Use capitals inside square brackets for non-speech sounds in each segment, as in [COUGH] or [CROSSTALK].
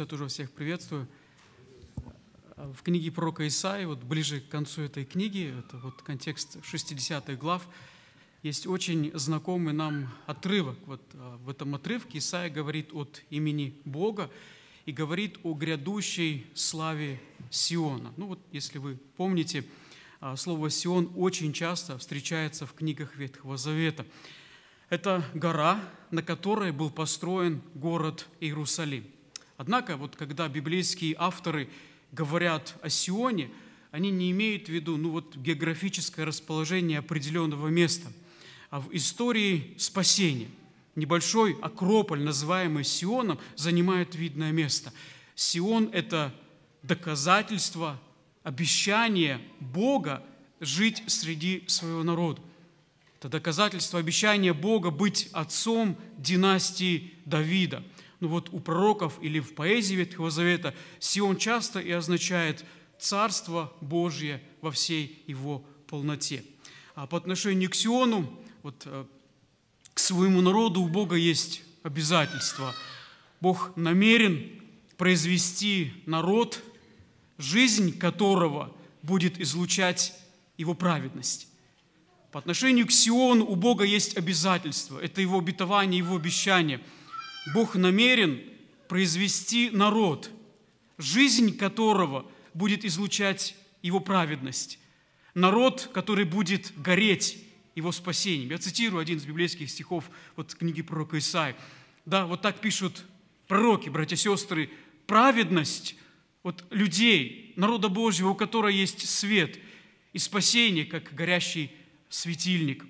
я тоже всех приветствую. В книге пророка Исаи, вот ближе к концу этой книги, это вот контекст 60-х глав, есть очень знакомый нам отрывок. Вот а, в этом отрывке Исаия говорит от имени Бога и говорит о грядущей славе Сиона. Ну вот, если вы помните, а, слово «Сион» очень часто встречается в книгах Ветхого Завета. Это гора, на которой был построен город Иерусалим. Однако, вот когда библейские авторы говорят о Сионе, они не имеют в виду ну, вот, географическое расположение определенного места, а в истории спасения. Небольшой акрополь, называемый Сионом, занимает видное место. Сион – это доказательство, обещание Бога жить среди своего народа. Это доказательство обещания Бога быть отцом династии Давида – ну вот у пророков или в поэзии Ветхого Завета Сион часто и означает Царство Божье во всей его полноте. А по отношению к Сиону, вот, э, к своему народу у Бога есть обязательства. Бог намерен произвести народ, жизнь которого будет излучать его праведность. По отношению к Сиону у Бога есть обязательства. Это его обетование, его обещание – Бог намерен произвести народ, жизнь которого будет излучать его праведность. Народ, который будет гореть его спасением. Я цитирую один из библейских стихов вот книги пророка Исаи. Да, вот так пишут пророки, братья и сестры. Праведность вот людей, народа Божьего, у которого есть свет и спасение, как горящий светильник.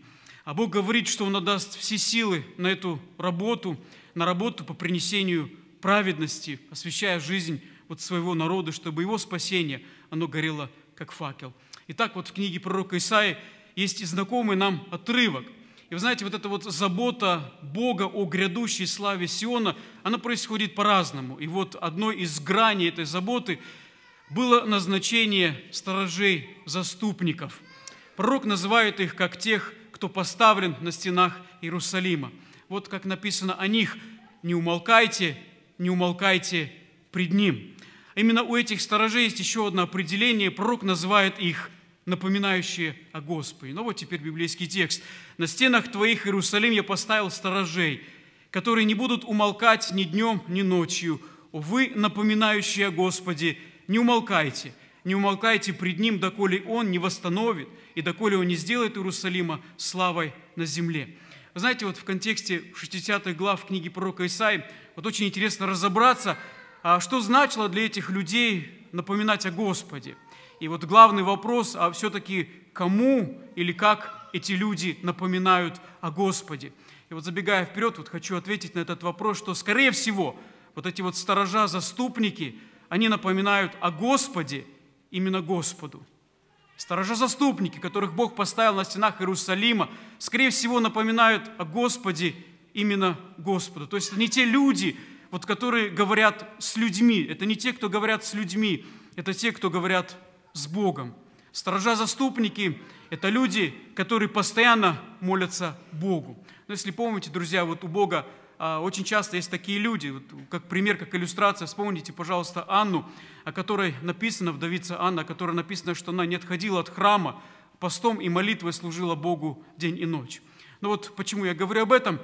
А Бог говорит, что Он отдаст все силы на эту работу – на работу по принесению праведности, освещая жизнь вот своего народа, чтобы его спасение, оно горело как факел. Итак, вот в книге пророка Исаи есть и знакомый нам отрывок. И вы знаете, вот эта вот забота Бога о грядущей славе Сиона, она происходит по-разному. И вот одной из граней этой заботы было назначение сторожей-заступников. Пророк называет их как тех, кто поставлен на стенах Иерусалима. Вот как написано о них – не умолкайте, не умолкайте пред Ним. Именно у этих сторожей есть еще одно определение. Пророк называет их напоминающие о Господе. Ну вот теперь библейский текст. «На стенах твоих, Иерусалим, я поставил сторожей, которые не будут умолкать ни днем, ни ночью. Вы, напоминающие о Господе, не умолкайте, не умолкайте пред Ним, доколе Он не восстановит, и доколе Он не сделает Иерусалима славой на земле». Вы знаете, вот в контексте 60-х глав книги пророка Исаи, вот очень интересно разобраться, а, что значило для этих людей напоминать о Господе. И вот главный вопрос, а все-таки кому или как эти люди напоминают о Господе. И вот забегая вперед, вот хочу ответить на этот вопрос, что, скорее всего, вот эти вот сторожа-заступники, они напоминают о Господе именно Господу. Стражи-заступники, которых Бог поставил на стенах Иерусалима, скорее всего, напоминают о Господе именно Господу. То есть это не те люди, вот, которые говорят с людьми, это не те, кто говорят с людьми, это те, кто говорят с Богом. Сторожа-заступники – это люди, которые постоянно молятся Богу. Но если помните, друзья, вот у Бога а, очень часто есть такие люди, вот как пример, как иллюстрация, вспомните, пожалуйста, Анну, о которой написано, вдовица Анна, о которой написано, что она не отходила от храма, постом и молитвой служила Богу день и ночь. Но ну вот почему я говорю об этом.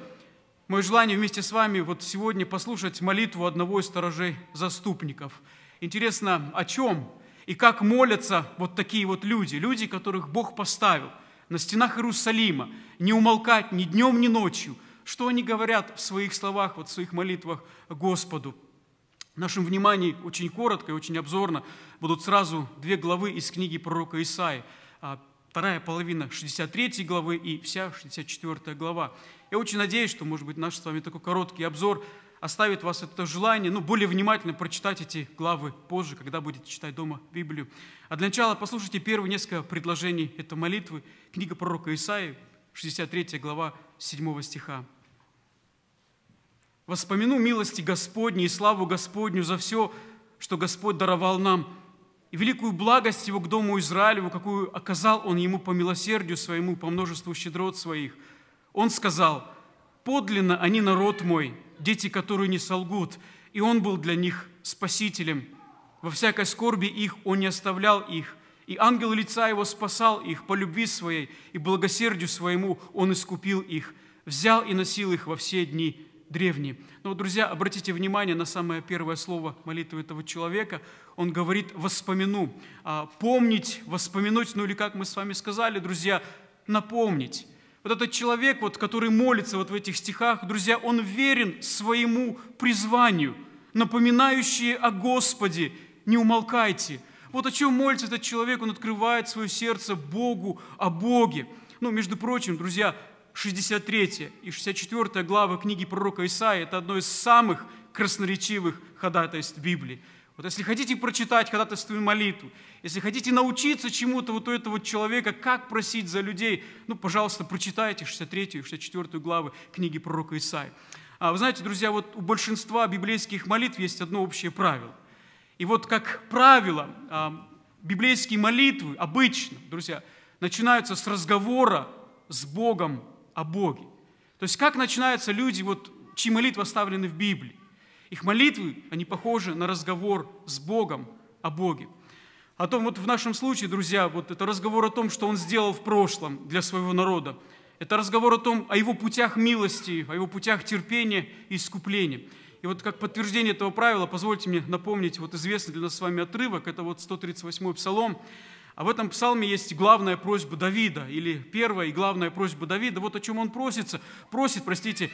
Мое желание вместе с вами вот сегодня послушать молитву одного из сторожей заступников. Интересно, о чем и как молятся вот такие вот люди, люди, которых Бог поставил на стенах Иерусалима, не умолкать ни днем, ни ночью – что они говорят в своих словах, вот в своих молитвах Господу? В нашем внимании очень коротко и очень обзорно будут сразу две главы из книги пророка Исаи. А, вторая половина 63 главы и вся 64 глава. Я очень надеюсь, что, может быть, наш с вами такой короткий обзор оставит вас это желание, ну, более внимательно прочитать эти главы позже, когда будете читать дома Библию. А для начала послушайте первые несколько предложений этой молитвы. Книга пророка Исаии, 63 глава, 7 стиха. Воспомяну милости Господней и славу Господню за все, что Господь даровал нам, и великую благость Его к Дому Израилеву, какую оказал Он Ему по милосердию Своему, по множеству щедрот Своих. Он сказал, «Подлинно они народ мой, дети, которые не солгут, и Он был для них спасителем. Во всякой скорби их Он не оставлял их, и ангел лица Его спасал их по любви Своей, и благосердию Своему Он искупил их, взял и носил их во все дни древний. Но, друзья, обратите внимание на самое первое слово молитвы этого человека. Он говорит «воспомину». А, Помнить, воспоминать, ну или как мы с вами сказали, друзья, напомнить. Вот этот человек, вот, который молится вот в этих стихах, друзья, он верен своему призванию. Напоминающие о Господе, не умолкайте. Вот о чем молится этот человек, он открывает свое сердце Богу, о Боге. Ну, между прочим, друзья, 63 и 64 главы книги пророка Исаия – это одно из самых красноречивых ходатайств Библии. Вот если хотите прочитать ходатайственную молитву, если хотите научиться чему-то вот у этого человека, как просить за людей, ну, пожалуйста, прочитайте 63 и 64 главы книги пророка Исаия. А вы знаете, друзья, вот у большинства библейских молитв есть одно общее правило. И вот как правило, а, библейские молитвы обычно, друзья, начинаются с разговора с Богом о Боге. То есть как начинаются люди, вот, чьи молитвы оставлены в Библии? Их молитвы, они похожи на разговор с Богом о Боге. О том, вот в нашем случае, друзья, вот это разговор о том, что Он сделал в прошлом для своего народа. Это разговор о том, о Его путях милости, о Его путях терпения и искупления. И вот как подтверждение этого правила, позвольте мне напомнить вот известный для нас с вами отрывок, это вот 138-й Псалом, а в этом псалме есть главная просьба Давида, или первая и главная просьба Давида. Вот о чем он просится. Просит, простите,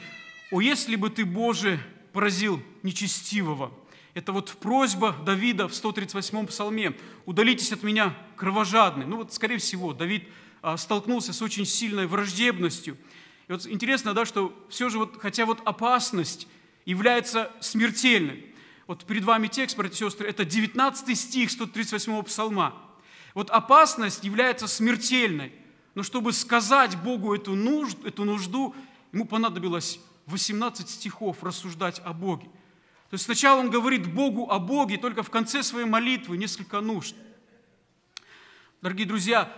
«О, если бы ты, Боже, поразил нечестивого». Это вот просьба Давида в 138-м псалме. «Удалитесь от меня, кровожадный». Ну вот, скорее всего, Давид а, столкнулся с очень сильной враждебностью. И вот интересно, да, что все же, вот, хотя вот опасность является смертельной. Вот перед вами текст, братья и сестры, это 19 стих 138-го псалма. Вот опасность является смертельной. Но чтобы сказать Богу эту нужду, эту нужду ему понадобилось 18 стихов рассуждать о Боге. То есть сначала он говорит Богу о Боге, только в конце своей молитвы несколько нужд. Дорогие друзья,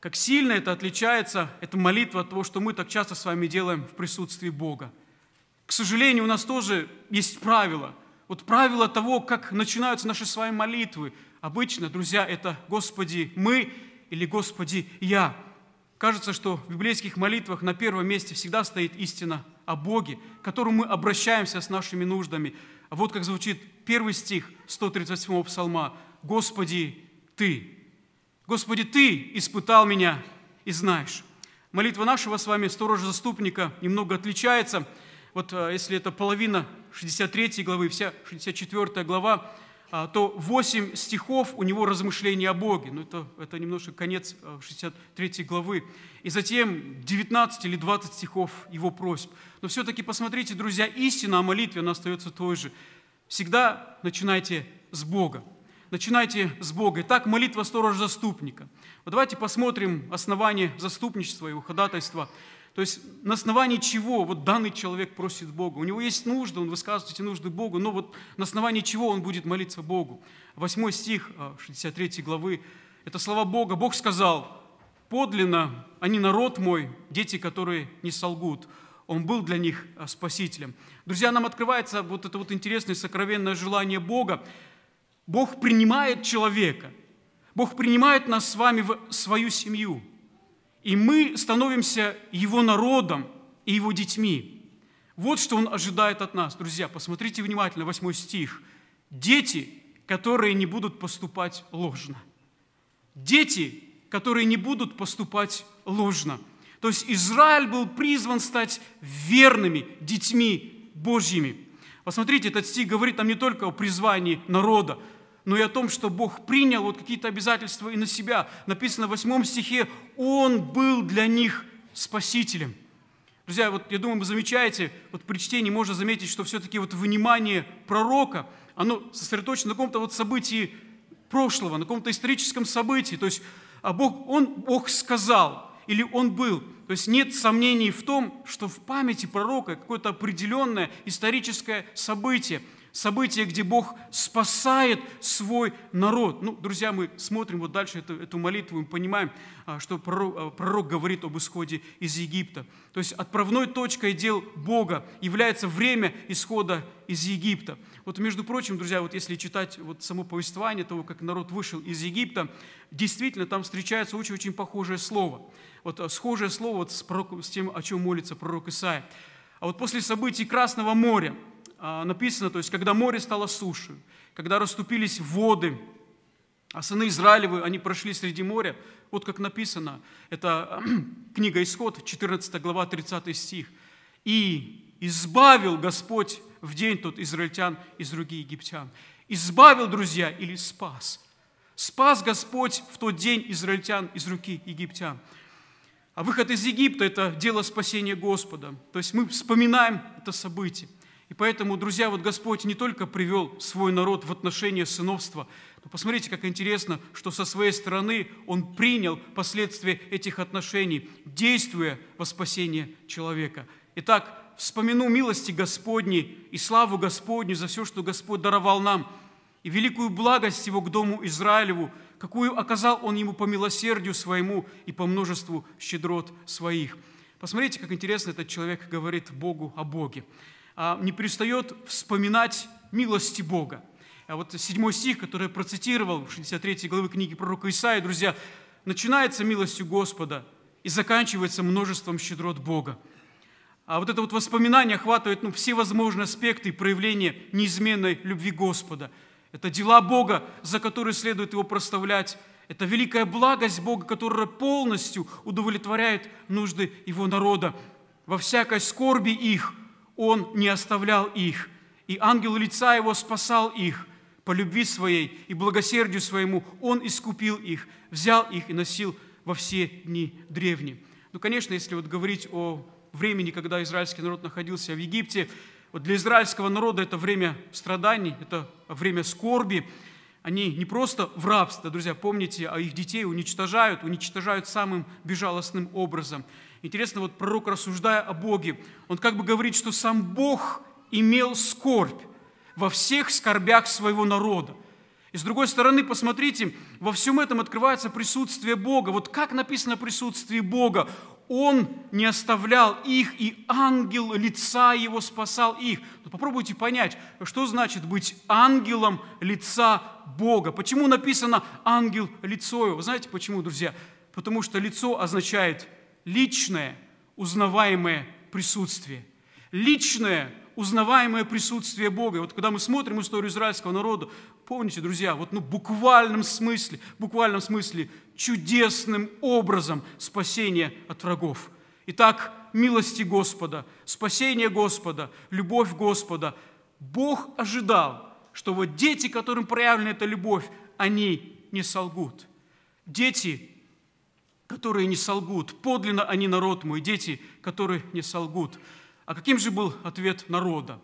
как сильно это отличается, эта молитва от того, что мы так часто с вами делаем в присутствии Бога. К сожалению, у нас тоже есть правило. Вот правило того, как начинаются наши с вами молитвы – Обычно, друзья, это «Господи, мы» или «Господи, я». Кажется, что в библейских молитвах на первом месте всегда стоит истина о Боге, к которому мы обращаемся с нашими нуждами. А вот как звучит первый стих 138-го псалма «Господи, Ты». «Господи, Ты испытал меня и знаешь». Молитва нашего с вами, сторожа-заступника, немного отличается. Вот э, если это половина 63 главы, вся 64 глава – а, то 8 стихов у него размышления о Боге. Ну, это, это немножко конец 63 э, главы. И затем 19 или 20 стихов его просьб. Но все-таки посмотрите, друзья, истина о молитве, она остается той же. Всегда начинайте с Бога. Начинайте с Бога. Итак, молитва сторож заступника. Вот давайте посмотрим основание заступничества его ходатайства. То есть на основании чего вот данный человек просит Бога? У него есть нужды, он высказывает эти нужды Богу, но вот на основании чего он будет молиться Богу? Восьмой стих 63 а, главы, это слова Бога. Бог сказал, подлинно они народ мой, дети, которые не солгут. Он был для них а, спасителем. Друзья, нам открывается вот это вот интересное, сокровенное желание Бога. Бог принимает человека. Бог принимает нас с вами в свою семью – и мы становимся Его народом и Его детьми. Вот что Он ожидает от нас. Друзья, посмотрите внимательно, 8 стих. «Дети, которые не будут поступать ложно». Дети, которые не будут поступать ложно. То есть Израиль был призван стать верными детьми Божьими. Посмотрите, этот стих говорит нам не только о призвании народа, но и о том, что Бог принял вот какие-то обязательства и на себя. Написано в 8 стихе, Он был для них спасителем. Друзья, вот я думаю, вы замечаете, вот при чтении можно заметить, что все-таки вот внимание пророка, оно сосредоточено на каком-то вот событии прошлого, на каком-то историческом событии. То есть а Бог, он, Бог сказал или Он был. То есть нет сомнений в том, что в памяти пророка какое-то определенное историческое событие – событие, где Бог спасает свой народ. Ну, друзья, мы смотрим вот дальше эту, эту молитву, мы понимаем, а, что пророк, а, пророк говорит об исходе из Египта. То есть отправной точкой дел Бога является время исхода из Египта. Вот, между прочим, друзья, вот если читать вот само повествование того, как народ вышел из Египта, действительно там встречается очень-очень похожее слово. Вот а, схожее слово вот с, пророком, с тем, о чем молится пророк Исаия. А вот после событий Красного моря – а, написано, то есть, когда море стало сушью, когда расступились воды, а сыны Израилевы, они прошли среди моря, вот как написано, это [CLEARS THROAT] книга Исход, 14 глава, 30 стих. «И избавил Господь в день тот израильтян из руки египтян». Избавил, друзья, или спас. Спас Господь в тот день израильтян из руки египтян. А выход из Египта – это дело спасения Господа. То есть мы вспоминаем это событие. И поэтому, друзья, вот Господь не только привел свой народ в отношение сыновства, но посмотрите, как интересно, что со своей стороны Он принял последствия этих отношений, действуя во спасение человека. Итак, вспомину милости Господней и славу Господню за все, что Господь даровал нам, и великую благость Его к дому Израилеву, какую оказал Он ему по милосердию своему и по множеству щедрот своих. Посмотрите, как интересно этот человек говорит Богу о Боге. А, не перестает вспоминать милости Бога. А вот седьмой стих, который я процитировал, в 63 главе книги пророка Исаия, друзья, начинается милостью Господа и заканчивается множеством щедрот Бога. А вот это вот воспоминание охватывает ну, все возможные аспекты и проявления неизменной любви Господа. Это дела Бога, за которые следует Его проставлять. Это великая благость Бога, которая полностью удовлетворяет нужды Его народа. Во всякой скорби их – он не оставлял их, и ангел лица его спасал их по любви своей и благосердию своему. Он искупил их, взял их и носил во все дни древние. Ну, конечно, если вот говорить о времени, когда израильский народ находился в Египте, вот для израильского народа это время страданий, это время скорби. Они не просто в рабство, друзья, помните, а их детей уничтожают, уничтожают самым безжалостным образом – Интересно, вот пророк, рассуждая о Боге, он как бы говорит, что сам Бог имел скорбь во всех скорбях своего народа. И с другой стороны, посмотрите, во всем этом открывается присутствие Бога. Вот как написано присутствие Бога? Он не оставлял их, и ангел лица его спасал их. Но попробуйте понять, что значит быть ангелом лица Бога. Почему написано ангел лицо его? знаете почему, друзья? Потому что лицо означает личное, узнаваемое присутствие. Личное, узнаваемое присутствие Бога. И вот когда мы смотрим историю израильского народа, помните, друзья, вот ну, в буквальном смысле, в буквальном смысле, чудесным образом спасение от врагов. Итак, милости Господа, спасение Господа, любовь Господа. Бог ожидал, что вот дети, которым проявлена эта любовь, они не солгут. Дети которые не солгут. Подлинно они народ мой, дети, которые не солгут. А каким же был ответ народа?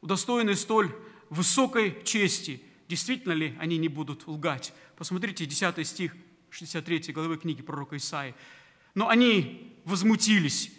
Удостоенный столь высокой чести, действительно ли они не будут лгать? Посмотрите 10 стих 63 главы книги пророка Исаи. «Но они возмутились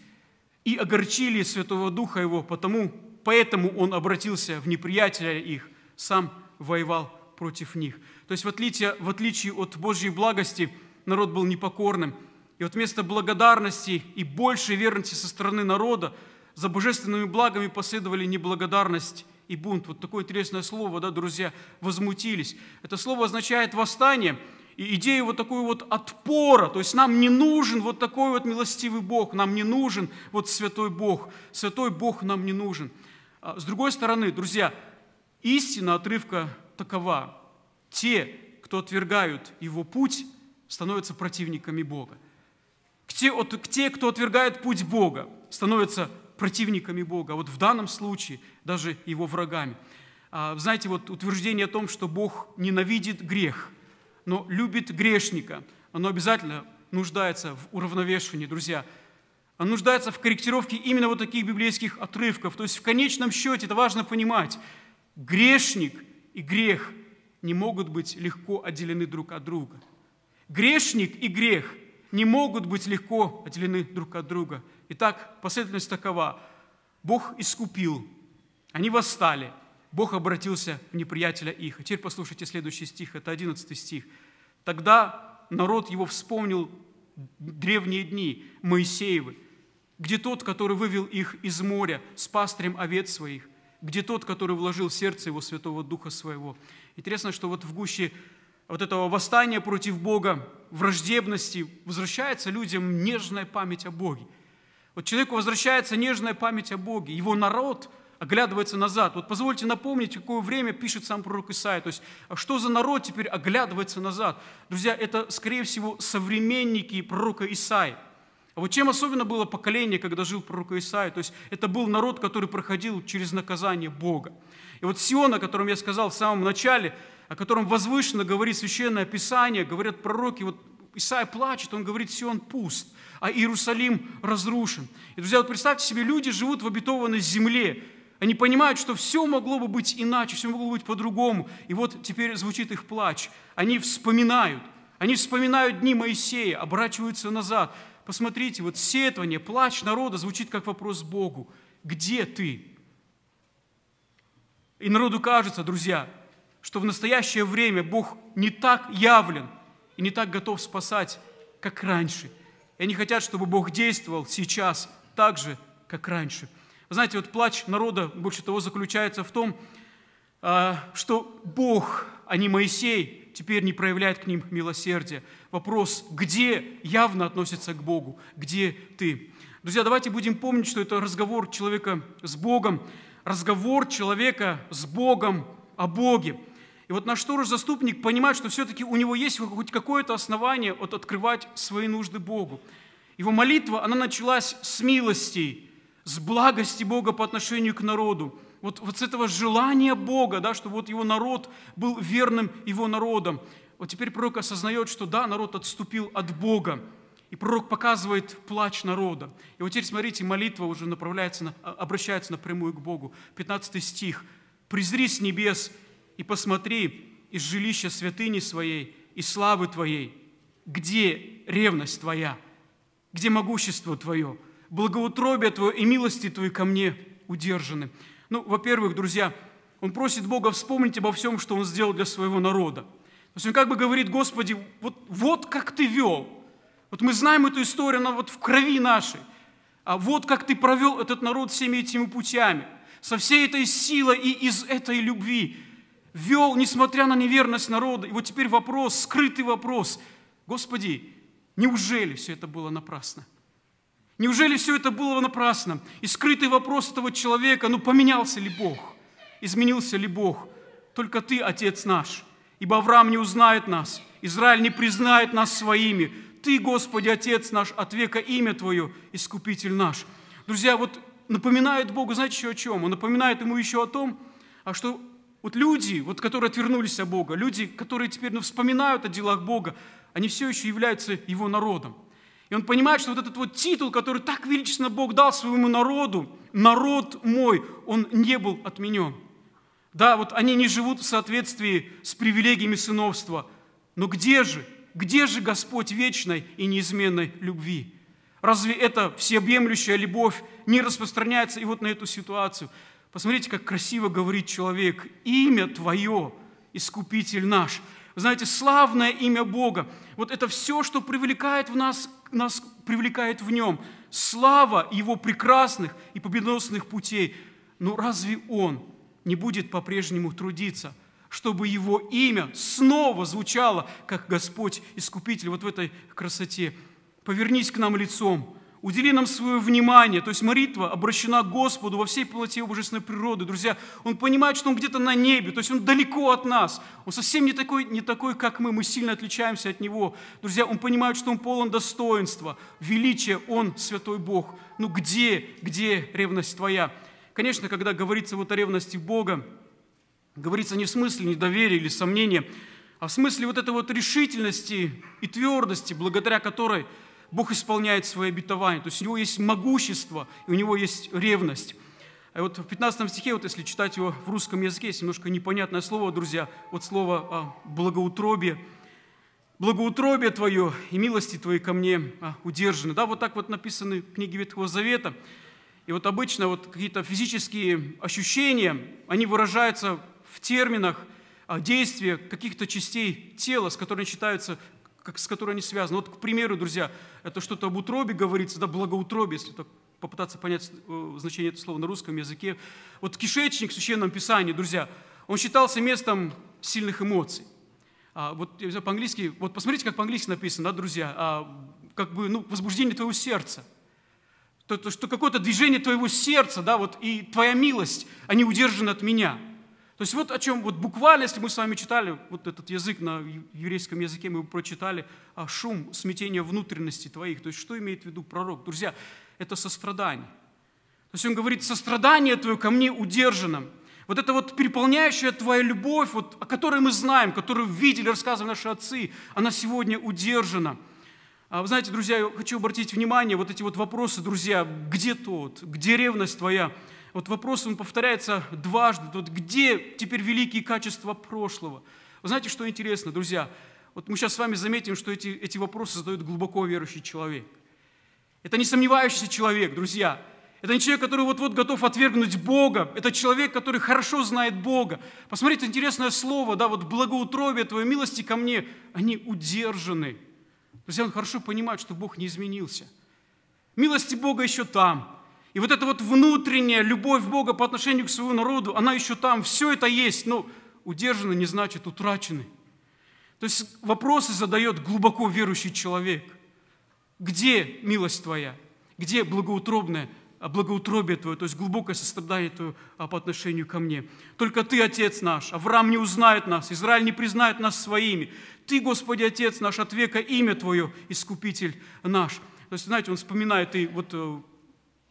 и огорчили Святого Духа Его, потому, поэтому Он обратился в неприятеля их, сам воевал против них». То есть в отличие, в отличие от Божьей благости народ был непокорным – и вот вместо благодарности и большей верности со стороны народа за божественными благами последовали неблагодарность и бунт. Вот такое интересное слово, да, друзья, возмутились. Это слово означает восстание и идею вот такой вот отпора. То есть нам не нужен вот такой вот милостивый Бог, нам не нужен вот святой Бог. Святой Бог нам не нужен. А с другой стороны, друзья, истина отрывка такова. Те, кто отвергают его путь, становятся противниками Бога те, от, те, кто отвергает путь Бога, становятся противниками Бога, вот в данном случае даже его врагами. А, знаете, вот утверждение о том, что Бог ненавидит грех, но любит грешника, оно обязательно нуждается в уравновешивании, друзья. Оно нуждается в корректировке именно вот таких библейских отрывков. То есть в конечном счете, это важно понимать, грешник и грех не могут быть легко отделены друг от друга. Грешник и грех не могут быть легко отделены друг от друга. Итак, последовательность такова. Бог искупил, они восстали, Бог обратился в неприятеля их. А теперь послушайте следующий стих, это 11 стих. «Тогда народ его вспомнил древние дни Моисеевы, где тот, который вывел их из моря с пастырем овец своих, где тот, который вложил в сердце его Святого Духа своего». Интересно, что вот в гуще вот этого восстания против Бога, враждебности, возвращается людям нежная память о Боге. Вот человеку возвращается нежная память о Боге, его народ оглядывается назад. Вот позвольте напомнить, какое время пишет сам пророк Исаия. То есть, а что за народ теперь оглядывается назад? Друзья, это, скорее всего, современники пророка Исаия. А вот чем особенно было поколение, когда жил пророк Исаия? То есть это был народ, который проходил через наказание Бога. И вот Сион, о котором я сказал в самом начале, о котором возвышенно говорит Священное Писание, говорят пророки. Вот Исаия плачет, он говорит, все он пуст, а Иерусалим разрушен. И, друзья, вот представьте себе, люди живут в обетованной земле, они понимают, что все могло бы быть иначе, все могло бы быть по-другому. И вот теперь звучит их плач. Они вспоминают. Они вспоминают дни Моисея, оборачиваются назад. Посмотрите, вот сетование, плач народа звучит как вопрос Богу. Где ты? И народу кажется, друзья, что в настоящее время Бог не так явлен и не так готов спасать, как раньше. И они хотят, чтобы Бог действовал сейчас так же, как раньше. Вы знаете, вот плач народа, больше того, заключается в том, а, что Бог, а не Моисей, теперь не проявляет к ним милосердия. Вопрос, где явно относится к Богу, где ты? Друзья, давайте будем помнить, что это разговор человека с Богом, разговор человека с Богом о Боге. И вот наш сторож-заступник понимает, что все-таки у него есть хоть какое-то основание вот открывать свои нужды Богу. Его молитва, она началась с милостей, с благости Бога по отношению к народу. Вот, вот с этого желания Бога, да, что вот его народ был верным его народом. Вот теперь пророк осознает, что да, народ отступил от Бога. И пророк показывает плач народа. И вот теперь, смотрите, молитва уже направляется, на, обращается напрямую к Богу. 15 стих – Призри с небес и посмотри из жилища святыни своей и славы твоей, где ревность твоя, где могущество твое, благоутробие твое и милости твои ко мне удержаны. Ну, во-первых, друзья, он просит Бога вспомнить обо всем, что он сделал для своего народа. То есть он как бы говорит, Господи, вот, вот как ты вел. Вот мы знаем эту историю, она вот в крови нашей. А вот как ты провел этот народ всеми этими путями – со всей этой силой и из этой любви вел, несмотря на неверность народа. И вот теперь вопрос, скрытый вопрос. Господи, неужели все это было напрасно? Неужели все это было напрасно? И скрытый вопрос этого человека, ну поменялся ли Бог? Изменился ли Бог? Только Ты, Отец наш, ибо Авраам не узнает нас, Израиль не признает нас своими. Ты, Господи, Отец наш, от века имя Твое, Искупитель наш. Друзья, вот напоминает Богу, знаете, еще о чем? Он напоминает ему еще о том, а что вот люди, вот, которые отвернулись от Бога, люди, которые теперь ну, вспоминают о делах Бога, они все еще являются его народом. И он понимает, что вот этот вот титул, который так величественно Бог дал своему народу, «народ мой», он не был отменен. Да, вот они не живут в соответствии с привилегиями сыновства, но где же, где же Господь вечной и неизменной любви? Разве эта всеобъемлющая любовь не распространяется и вот на эту ситуацию? Посмотрите, как красиво говорит человек. «Имя Твое, Искупитель наш». Вы знаете, славное имя Бога. Вот это все, что привлекает в нас, нас привлекает в Нем. Слава Его прекрасных и победоносных путей. Но разве Он не будет по-прежнему трудиться, чтобы Его имя снова звучало, как Господь Искупитель, вот в этой красоте – повернись к нам лицом, удели нам свое внимание. То есть молитва обращена к Господу во всей полноте его божественной природы. Друзья, он понимает, что он где-то на небе, то есть он далеко от нас. Он совсем не такой, не такой, как мы, мы сильно отличаемся от него. Друзья, он понимает, что он полон достоинства, величия, он святой Бог. Ну где, где ревность твоя? Конечно, когда говорится вот о ревности Бога, говорится не в смысле недоверия или сомнения, а в смысле вот этой вот решительности и твердости, благодаря которой – Бог исполняет свои обетования. То есть у него есть могущество, и у него есть ревность. А вот в 15 стихе, вот если читать его в русском языке, есть немножко непонятное слово, друзья, вот слово а, «благоутробие». «Благоутробие твое и милости твои ко мне а, удержаны». Да, вот так вот написаны книги Ветхого Завета. И вот обычно вот какие-то физические ощущения, они выражаются в терминах а, действия каких-то частей тела, с которыми считаются как, с которой они связаны. Вот, к примеру, друзья, это что-то об утробе говорится, да, благоутробе, если так попытаться понять э, значение этого слова на русском языке. Вот кишечник в Священном Писании, друзья, он считался местом сильных эмоций. А, вот я знаю, по-английски, вот посмотрите, как по-английски написано, да, друзья, а, как бы, ну, возбуждение твоего сердца. То, то, что какое-то движение твоего сердца, да, вот, и твоя милость, они удержаны от меня – то есть вот о чем, вот буквально, если мы с вами читали вот этот язык на еврейском языке, мы прочитали а, шум смятения внутренности твоих. То есть что имеет в виду пророк? Друзья, это сострадание. То есть он говорит, сострадание твое ко мне удержано. Вот это вот переполняющая твоя любовь, вот, о которой мы знаем, которую видели, рассказывали наши отцы, она сегодня удержана. А вы знаете, друзья, я хочу обратить внимание, вот эти вот вопросы, друзья, где тот, где ревность твоя, вот вопрос, он повторяется дважды. Вот где теперь великие качества прошлого? Вы знаете, что интересно, друзья? Вот мы сейчас с вами заметим, что эти, эти вопросы задает глубоко верующий человек. Это не сомневающийся человек, друзья. Это не человек, который вот-вот готов отвергнуть Бога. Это человек, который хорошо знает Бога. Посмотрите, интересное слово, да, вот благоутробие Твоей милости ко мне, они удержаны. Друзья, он хорошо понимает, что Бог не изменился. Милости Бога еще там – и вот эта вот внутренняя любовь Бога по отношению к своему народу, она еще там, все это есть, но удержаны не значит утрачены. То есть вопросы задает глубоко верующий человек. Где милость твоя? Где благоутробное а, благоутробие Твое, то есть глубокое сострадание Твое а, по отношению ко мне. Только Ты, Отец наш, Авраам не узнает нас, Израиль не признает нас своими. Ты, Господи, Отец наш, от века имя Твое, Искупитель наш. То есть, знаете, он вспоминает и вот э,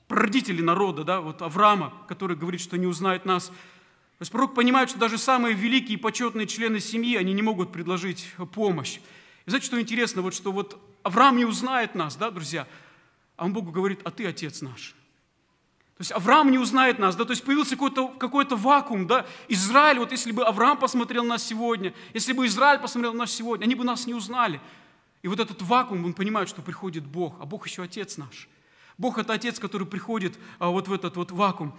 прародители народа, да, вот Авраама, который говорит, что не узнает нас. То есть пророк понимает, что даже самые великие и почетные члены семьи, они не могут предложить помощь. И знаете, что интересно, вот что вот Авраам не узнает нас, да, друзья, а он Богу говорит, а ты отец наш. То есть Авраам не узнает нас, да, то есть появился какой-то какой вакуум, да, Израиль, вот если бы Авраам посмотрел на нас сегодня, если бы Израиль посмотрел на нас сегодня, они бы нас не узнали. И вот этот вакуум, он понимает, что приходит Бог, а Бог еще Отец наш – Бог – это Отец, который приходит а, вот в этот вот вакуум.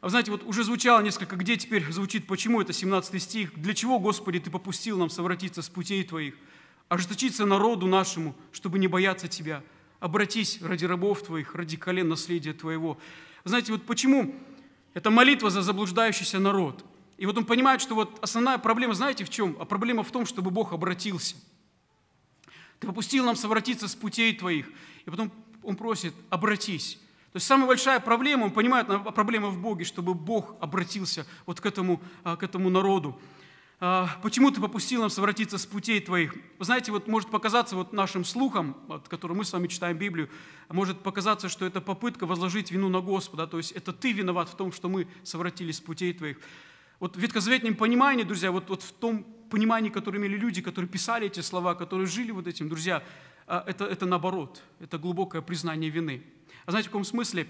А знаете, вот уже звучало несколько, где теперь звучит, почему это 17 стих, для чего, Господи, Ты попустил нам совратиться с путей Твоих, ожесточиться народу нашему, чтобы не бояться Тебя. Обратись ради рабов Твоих, ради колен наследия Твоего. Знаете, вот почему это молитва за заблуждающийся народ. И вот он понимает, что вот основная проблема, знаете, в чем? А проблема в том, чтобы Бог обратился. Ты попустил нам совратиться с путей Твоих. И потом он просит, обратись. То есть самая большая проблема, он понимает проблема в Боге, чтобы Бог обратился вот к этому, а, к этому народу. А, Почему ты попустил нам совратиться с путей твоих? Вы знаете, вот может показаться вот нашим слухам, от которого мы с вами читаем Библию, может показаться, что это попытка возложить вину на Господа, то есть это ты виноват в том, что мы совратились с путей твоих. Вот в ветхозаветном понимании, друзья, вот, вот в том понимании, которое имели люди, которые писали эти слова, которые жили вот этим, друзья, а, это, это наоборот, это глубокое признание вины. А знаете, в каком смысле?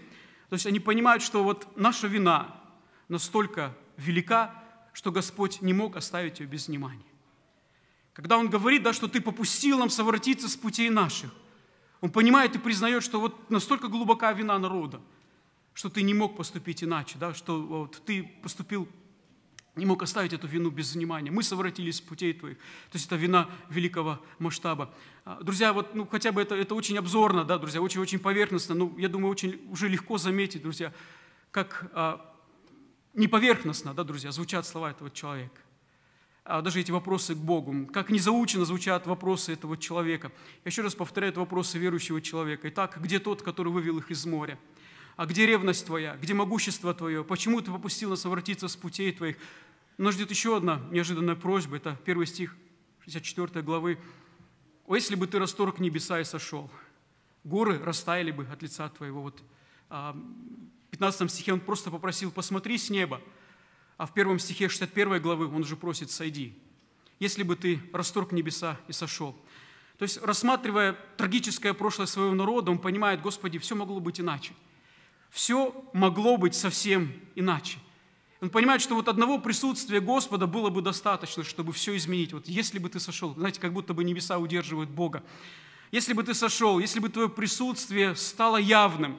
То есть они понимают, что вот наша вина настолько велика, что Господь не мог оставить ее без внимания. Когда Он говорит, да, что ты попустил нам совратиться с путей наших, Он понимает и признает, что вот настолько глубока вина народа, что ты не мог поступить иначе, да, что вот, ты поступил не мог оставить эту вину без внимания. Мы совратились с путей твоих. То есть это вина великого масштаба. А, друзья, вот ну, хотя бы это, это очень обзорно, да, друзья, очень-очень поверхностно. Ну, я думаю, очень уже легко заметить, друзья, как а, неповерхностно, да, друзья, звучат слова этого человека. А даже эти вопросы к Богу, как незаучено звучат вопросы этого человека. Я еще раз повторяю, это вопросы верующего человека. Итак, где тот, который вывел их из моря? А где ревность твоя? Где могущество твое? Почему ты попустил нас обратиться с путей твоих? Нас ждет еще одна неожиданная просьба. Это первый стих 64 главы. «О, если бы ты расторг небеса и сошел, горы растаяли бы от лица твоего». Вот а, в 15 стихе он просто попросил «посмотри с неба», а в первом стихе 61 главы он же просит «сойди». «Если бы ты расторг небеса и сошел». То есть, рассматривая трагическое прошлое своего народа, он понимает, Господи, все могло быть иначе – все могло быть совсем иначе. Он понимает, что вот одного присутствия Господа было бы достаточно, чтобы все изменить. Вот если бы ты сошел, знаете, как будто бы небеса удерживают Бога. Если бы ты сошел, если бы твое присутствие стало явным,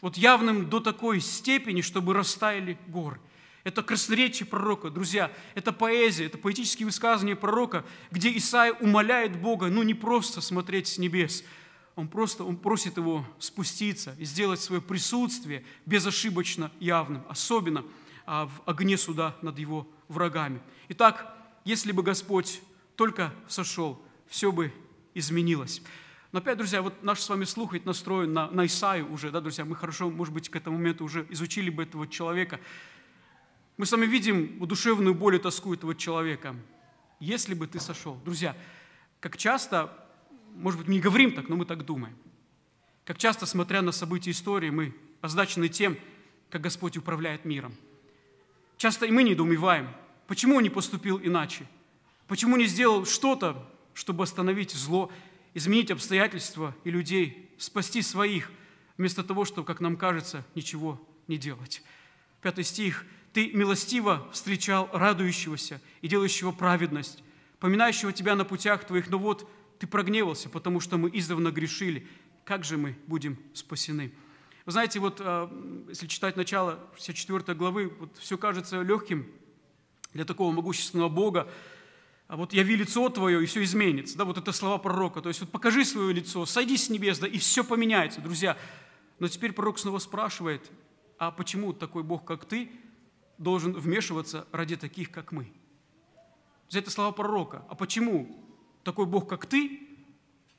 вот явным до такой степени, чтобы растаяли горы. Это красноречие пророка, друзья, это поэзия, это поэтические высказывания пророка, где Исаия умоляет Бога, ну не просто смотреть с небес – он просто он просит его спуститься и сделать свое присутствие безошибочно явным, особенно а, в огне суда над его врагами. Итак, если бы Господь только сошел, все бы изменилось. Но опять, друзья, вот наш с вами слух ведь настроен на, на Исаию уже, да, друзья, мы хорошо, может быть, к этому моменту уже изучили бы этого человека. Мы с вами видим душевную боль и тоску этого человека. Если бы ты сошел, друзья, как часто может быть, не говорим так, но мы так думаем. Как часто, смотря на события истории, мы озадачены тем, как Господь управляет миром. Часто и мы недоумеваем, почему Он не поступил иначе, почему не сделал что-то, чтобы остановить зло, изменить обстоятельства и людей, спасти своих, вместо того, что, как нам кажется, ничего не делать. Пятый стих. «Ты милостиво встречал радующегося и делающего праведность, поминающего тебя на путях твоих, но ну вот ты прогневался, потому что мы издавна грешили. Как же мы будем спасены?» Вы знаете, вот а, если читать начало 64 главы, вот все кажется легким для такого могущественного Бога. А вот яви лицо твое, и все изменится. Да, вот это слова пророка. То есть вот покажи свое лицо, садись с небес, да, и все поменяется, друзья. Но теперь пророк снова спрашивает, а почему такой Бог, как ты, должен вмешиваться ради таких, как мы? Это слова пророка. А почему такой Бог, как ты,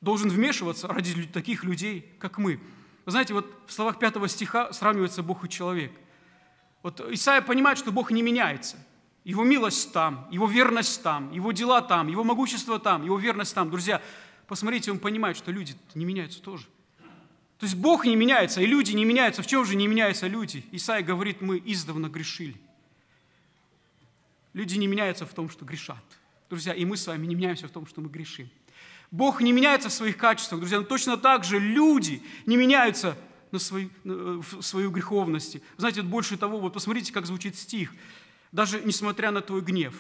должен вмешиваться ради таких людей, как мы. Вы знаете, вот в словах пятого стиха сравнивается Бог и человек. Вот Исаия понимает, что Бог не меняется. Его милость там, его верность там, его дела там, его могущество там, его верность там. Друзья, посмотрите, он понимает, что люди не меняются тоже. То есть Бог не меняется, и люди не меняются. В чем же не меняются люди? Исаия говорит, мы издавна грешили. Люди не меняются в том, что грешат – друзья, и мы с вами не меняемся в том, что мы грешим. Бог не меняется в своих качествах, друзья, но точно так же люди не меняются на свою, э, в свою греховности. Знаете, больше того, вот посмотрите, как звучит стих. Даже несмотря на твой гнев,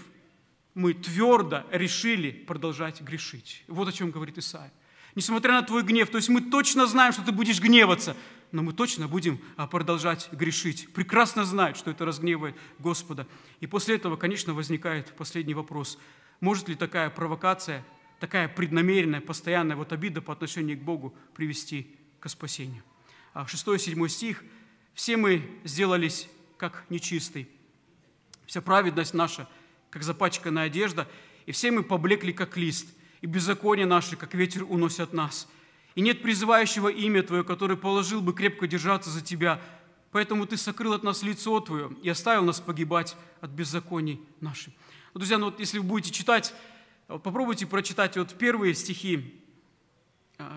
мы твердо решили продолжать грешить. Вот о чем говорит Исаия. Несмотря на твой гнев, то есть мы точно знаем, что ты будешь гневаться, но мы точно будем а, продолжать грешить. Прекрасно знают, что это разгневает Господа. И после этого, конечно, возникает последний вопрос – может ли такая провокация, такая преднамеренная, постоянная вот обида по отношению к Богу привести к спасению? 6-7 а, стих. «Все мы сделались как нечистый, вся праведность наша, как запачканная одежда, и все мы поблекли, как лист, и беззаконие наши, как ветер, уносят нас. И нет призывающего имя Твое, который положил бы крепко держаться за Тебя, поэтому Ты сокрыл от нас лицо Твое и оставил нас погибать от беззаконий наших». Вот, ну, друзья, ну вот если вы будете читать, э, попробуйте прочитать вот первые стихи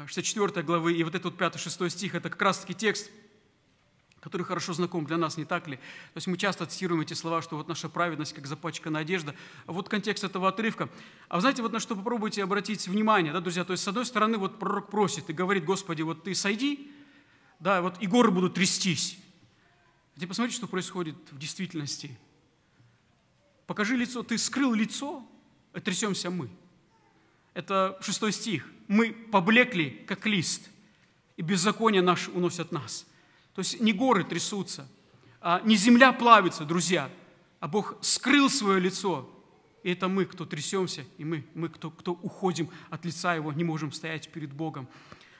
64 э, главы и вот этот вот 5-6 стих, это как раз-таки текст, который хорошо знаком для нас, не так ли? То есть мы часто цитируем эти слова, что вот наша праведность, как запачканная одежда. А вот контекст этого отрывка. А вы знаете, вот на что попробуйте обратить внимание, да, друзья? То есть с одной стороны вот пророк просит и говорит, Господи, вот ты сойди, да, вот и горы будут трястись. А теперь посмотрите, что происходит в действительности. Покажи лицо, ты скрыл лицо, трясемся мы. Это шестой стих. Мы поблекли, как лист, и беззаконие наше уносят нас. То есть не горы трясутся, а не земля плавится, друзья, а Бог скрыл свое лицо. И это мы, кто трясемся, и мы, мы кто, кто уходим от лица Его, не можем стоять перед Богом.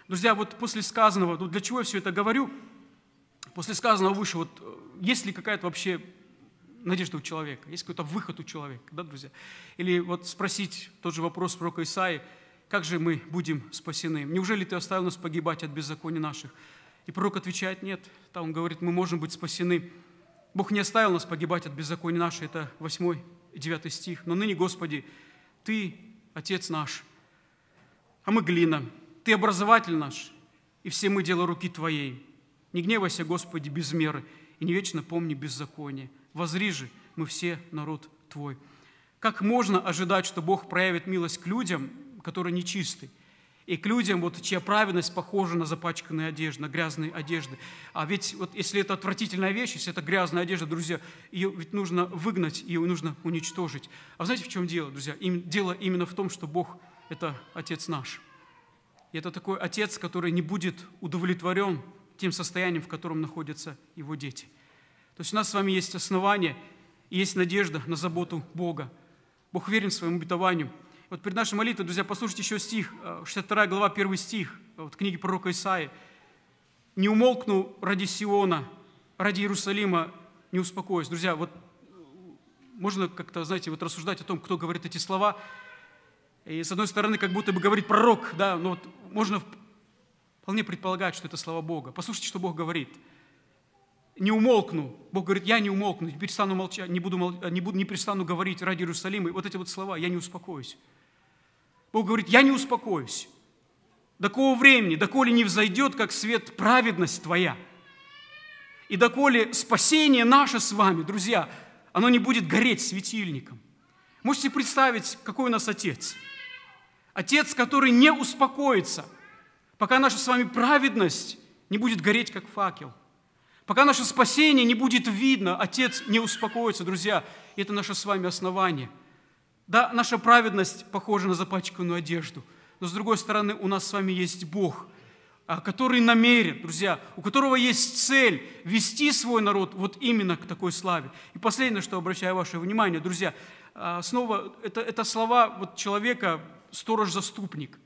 Друзья, вот после сказанного, ну для чего я все это говорю? После сказанного выше, вот э, есть ли какая-то вообще надежда у человека, есть какой-то выход у человека, да, друзья? Или вот спросить тот же вопрос пророка Исаи, как же мы будем спасены? Неужели ты оставил нас погибать от беззакония наших? И пророк отвечает, нет. Там он говорит, мы можем быть спасены. Бог не оставил нас погибать от беззакония нашей. Это 8 и 9 стих. Но ныне, Господи, Ты, Отец наш, а мы глина, Ты образователь наш, и все мы дело руки Твоей. Не гневайся, Господи, без меры, и не вечно помни беззаконие возри же, мы все народ Твой». Как можно ожидать, что Бог проявит милость к людям, которые нечисты, и к людям, вот, чья праведность похожа на запачканные одежды, на грязные одежды. А ведь вот если это отвратительная вещь, если это грязная одежда, друзья, ее ведь нужно выгнать, ее нужно уничтожить. А знаете, в чем дело, друзья? Им, дело именно в том, что Бог – это Отец наш. И это такой Отец, который не будет удовлетворен тем состоянием, в котором находятся его дети – то есть у нас с вами есть основания, есть надежда на заботу Бога. Бог верен своему обетованию. Вот перед нашей молитвой, друзья, послушайте еще стих, 62 э, глава, 1 стих э, вот, книги пророка Исаи. «Не умолкну ради Сиона, ради Иерусалима не успокоюсь». Друзья, вот э, можно как-то, знаете, вот рассуждать о том, кто говорит эти слова. И с одной стороны, как будто бы говорит пророк, да, но вот можно вполне предполагать, что это слова Бога. Послушайте, что Бог говорит – не умолкну. Бог говорит, я не умолкну, не перестану молчать, не, буду, не, буду, не перестану говорить ради Иерусалима. И вот эти вот слова, я не успокоюсь. Бог говорит, я не успокоюсь. До Докого времени, доколе не взойдет, как свет, праведность твоя. И доколе спасение наше с вами, друзья, оно не будет гореть светильником. Можете представить, какой у нас Отец. Отец, который не успокоится, пока наша с вами праведность не будет гореть, как факел – Пока наше спасение не будет видно, Отец не успокоится, друзья. И Это наше с вами основание. Да, наша праведность похожа на запачканную одежду, но с другой стороны у нас с вами есть Бог, а, который намерен, друзья, у которого есть цель вести свой народ вот именно к такой славе. И последнее, что обращаю ваше внимание, друзья, а, снова это, это слова вот человека, сторож-заступник.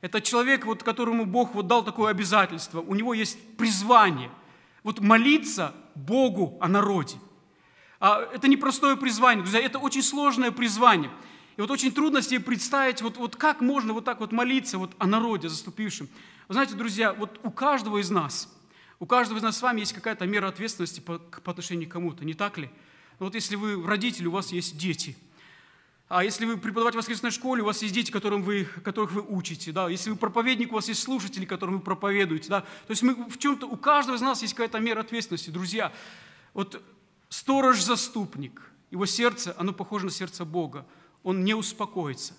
Это человек, вот, которому Бог вот дал такое обязательство. У него есть призвание – вот молиться Богу о народе. А, это непростое призвание, друзья, это очень сложное призвание. И вот очень трудно себе представить, вот, вот как можно вот так вот молиться вот о народе заступившем. Вы знаете, друзья, вот у каждого из нас, у каждого из нас с вами есть какая-то мера ответственности по, по отношению к кому-то, не так ли? Но вот если вы родители, у вас есть дети – а если вы преподаватель в воскресной школе, у вас есть дети, которым вы, которых вы учите. Да? Если вы проповедник, у вас есть слушатели, которым вы проповедуете. Да? То есть мы в чем-то, у каждого из нас есть какая-то мера ответственности. Друзья, вот сторож-заступник, его сердце, оно похоже на сердце Бога. Он не успокоится.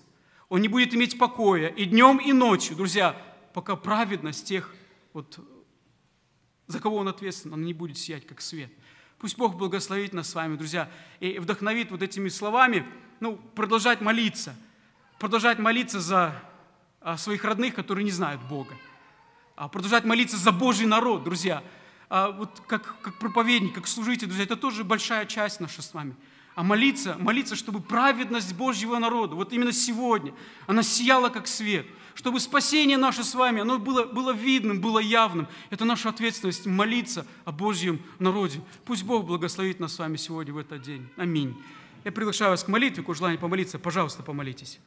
Он не будет иметь покоя и днем, и ночью. Друзья, пока праведность тех, вот, за кого он ответственен, она не будет сиять, как свет. Пусть Бог благословит нас с вами, друзья, и вдохновит вот этими словами – ну, продолжать молиться, продолжать молиться за а, своих родных, которые не знают Бога, а, продолжать молиться за Божий народ, друзья. А, вот как, как проповедник, как служитель, друзья, это тоже большая часть наша с вами а молиться, молиться, чтобы праведность Божьего народа, вот именно сегодня, она сияла как свет, чтобы спасение наше с вами, оно было, было видным, было явным. Это наша ответственность молиться о Божьем народе. Пусть Бог благословит нас с вами сегодня в этот день. Аминь. Я приглашаю вас к молитве, к желанию помолиться, пожалуйста, помолитесь.